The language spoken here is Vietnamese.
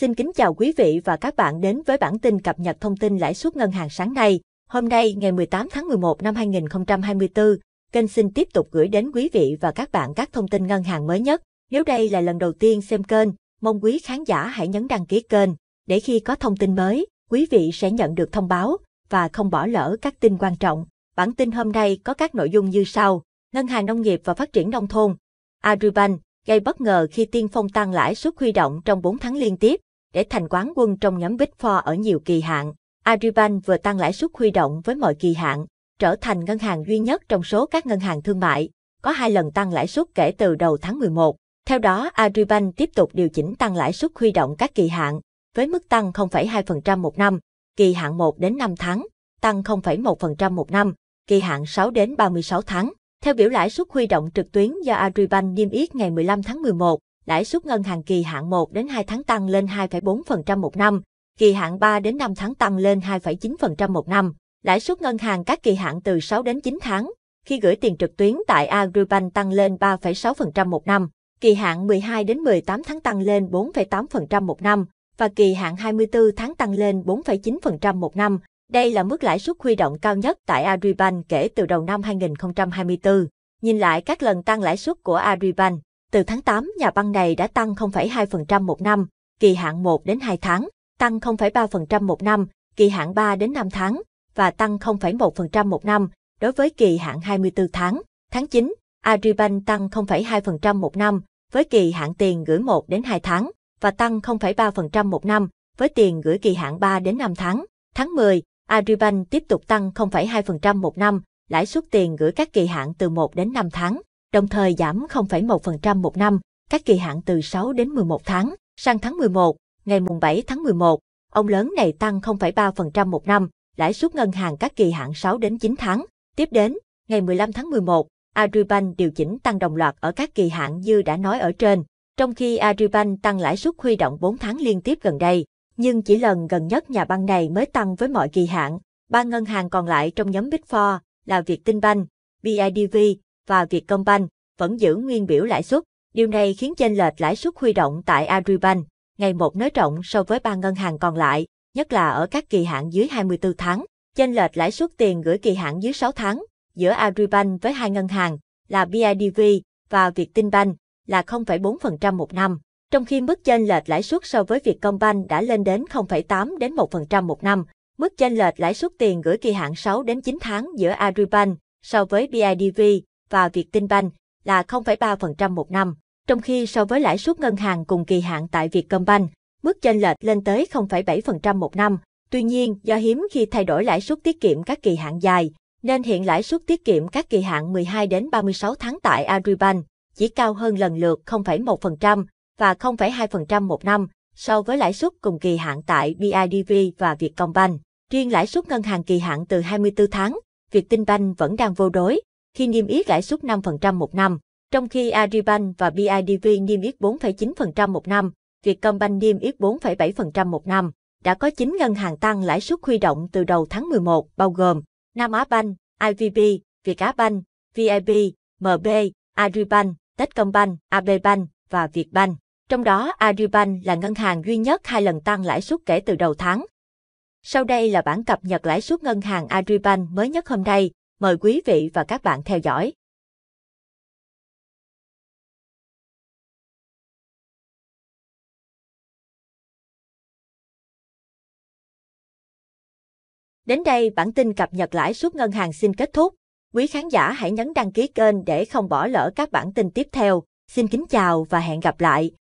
Xin kính chào quý vị và các bạn đến với bản tin cập nhật thông tin lãi suất ngân hàng sáng nay. Hôm nay ngày 18 tháng 11 năm 2024, kênh xin tiếp tục gửi đến quý vị và các bạn các thông tin ngân hàng mới nhất. Nếu đây là lần đầu tiên xem kênh, mong quý khán giả hãy nhấn đăng ký kênh để khi có thông tin mới, quý vị sẽ nhận được thông báo và không bỏ lỡ các tin quan trọng. Bản tin hôm nay có các nội dung như sau. Ngân hàng Nông nghiệp và Phát triển Nông thôn, Agribank, gây bất ngờ khi tiên phong tăng lãi suất huy động trong 4 tháng liên tiếp để thành quán quân trong nhóm Big Four ở nhiều kỳ hạn. Agribank vừa tăng lãi suất huy động với mọi kỳ hạn, trở thành ngân hàng duy nhất trong số các ngân hàng thương mại, có hai lần tăng lãi suất kể từ đầu tháng 11. Theo đó, Agribank tiếp tục điều chỉnh tăng lãi suất huy động các kỳ hạn, với mức tăng 0,2% một năm, kỳ hạn 1 đến 5 tháng, tăng 0,1% một năm, kỳ hạn 6 đến 36 tháng. Theo biểu lãi suất huy động trực tuyến do Agribank niêm yết ngày 15 tháng 11, lãi suất ngân hàng kỳ hạn 1 đến 2 tháng tăng lên 2,4% một năm, kỳ hạn 3 đến 5 tháng tăng lên 2,9% một năm. Lãi suất ngân hàng các kỳ hạn từ 6 đến 9 tháng, khi gửi tiền trực tuyến tại Agribank tăng lên 3,6% một năm, kỳ hạn 12 đến 18 tháng tăng lên 4,8% một năm và kỳ hạn 24 tháng tăng lên 4,9% một năm. Đây là mức lãi suất huy động cao nhất tại Agribank kể từ đầu năm 2024. Nhìn lại các lần tăng lãi suất của Agribank, từ tháng 8, nhà băng này đã tăng 0,2% một năm, kỳ hạn 1 đến 2 tháng, tăng 0,3% một năm, kỳ hạn 3 đến 5 tháng, và tăng 0,1% một năm đối với kỳ hạn 24 tháng. Tháng 9, Agribank tăng 0,2% một năm với kỳ hạn tiền gửi 1 đến 2 tháng và tăng 0,3% một năm với tiền gửi kỳ hạn 3 đến 5 tháng. Tháng 10, Agribank tiếp tục tăng 0,2% một năm lãi suất tiền gửi các kỳ hạn từ 1 đến 5 tháng đồng thời giảm 0,1% một năm, các kỳ hạn từ 6 đến 11 tháng. Sang tháng 11, ngày mùng 7 tháng 11, ông lớn này tăng 0,3% một năm, lãi suất ngân hàng các kỳ hạn 6 đến 9 tháng. Tiếp đến, ngày 15 tháng 11, Agribank điều chỉnh tăng đồng loạt ở các kỳ hạn như đã nói ở trên, trong khi Agribank tăng lãi suất huy động 4 tháng liên tiếp gần đây, nhưng chỉ lần gần nhất nhà băng này mới tăng với mọi kỳ hạn. Ba ngân hàng còn lại trong nhóm Big Four là Vietinbank, BIDV và Vietcombank vẫn giữ nguyên biểu lãi suất. Điều này khiến chênh lệch lãi suất huy động tại Agribank ngày một nới rộng so với ba ngân hàng còn lại, nhất là ở các kỳ hạn dưới 24 tháng. Chênh lệch lãi suất tiền gửi kỳ hạn dưới 6 tháng giữa Agribank với hai ngân hàng là BIDV và Vietinbank là 0,4% một năm, trong khi mức chênh lệch lãi suất so với Vietcombank đã lên đến 0,8 đến 1% một năm. Mức chênh lệch lãi suất tiền gửi kỳ hạn 6 đến 9 tháng giữa Agribank so với BIDV và Vietinbank là 0,3% một năm, trong khi so với lãi suất ngân hàng cùng kỳ hạn tại Vietcombank, mức chênh lệch lên tới 0,7% một năm. Tuy nhiên, do hiếm khi thay đổi lãi suất tiết kiệm các kỳ hạn dài, nên hiện lãi suất tiết kiệm các kỳ hạn 12 đến 36 tháng tại Agribank chỉ cao hơn lần lượt 0,1% và 0,2% một năm so với lãi suất cùng kỳ hạn tại BIDV và Vietcombank. Riêng lãi suất ngân hàng kỳ hạn từ 24 tháng, Vietinbank vẫn đang vô đối khi niêm yết lãi suất 5% một năm, trong khi Agribank và BIDV niêm yết 4,9% một năm, Vietcombank niêm yết 4,7% một năm. Đã có 9 ngân hàng tăng lãi suất huy động từ đầu tháng 11, bao gồm Nam Á Bank, IVB, Vietcombank, VIB, MB, Agribank, Techcombank, ABBank và Vietbank. Trong đó, Agribank là ngân hàng duy nhất hai lần tăng lãi suất kể từ đầu tháng. Sau đây là bản cập nhật lãi suất ngân hàng Agribank mới nhất hôm nay, Mời quý vị và các bạn theo dõi. Đến đây bản tin cập nhật lãi suất ngân hàng xin kết thúc. Quý khán giả hãy nhấn đăng ký kênh để không bỏ lỡ các bản tin tiếp theo. Xin kính chào và hẹn gặp lại.